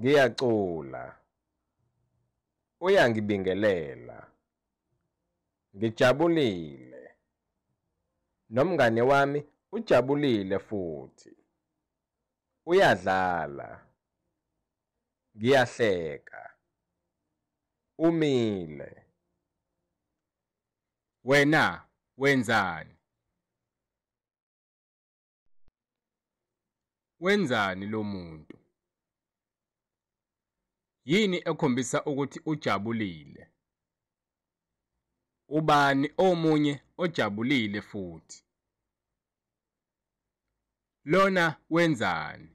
ngiyacula uyangibingelela ngijabulile nomngane wami ujabulile futhi uyadlala ngiyahleka umile wena wenzani wenzani lo muntu Yini ekhombisa ukuthi ujabulile? Ubani omunye ojabulile futhi? Lona wenzani?